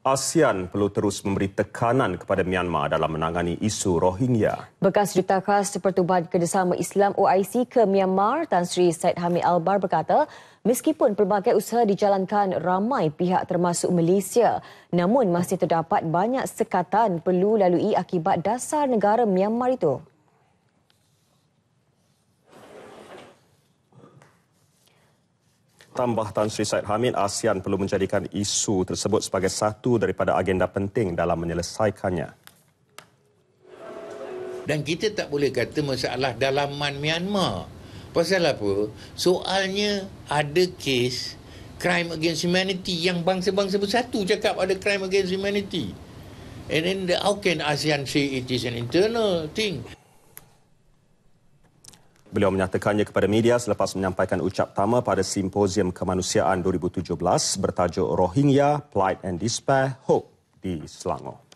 ASEAN perlu terus memberi tekanan kepada Myanmar dalam menangani isu Rohingya. Bekas Duta Khas Pertubuhan Kerjasama Islam OIC ke Myanmar, Tan Sri Syed Hamid Albar berkata, meskipun pelbagai usaha dijalankan ramai pihak termasuk Malaysia, namun masih terdapat banyak sekatan perlu lalui akibat dasar negara Myanmar itu. tambah Tan Sri Said Hamid, ASEAN perlu menjadikan isu tersebut sebagai satu daripada agenda penting dalam menyelesaikannya. Dan kita tak boleh kata masalah dalaman Myanmar. Pasal apa? Soalnya ada kes crime against humanity yang bangsa-bangsa bersatu cakap ada crime against humanity. And then how can ASEAN say it is an internal thing? Beliau menyatakannya kepada media selepas menyampaikan ucap tama pada Simposium Kemanusiaan 2017 bertajuk Rohingya, Plight and Despair, Hope di Selangor.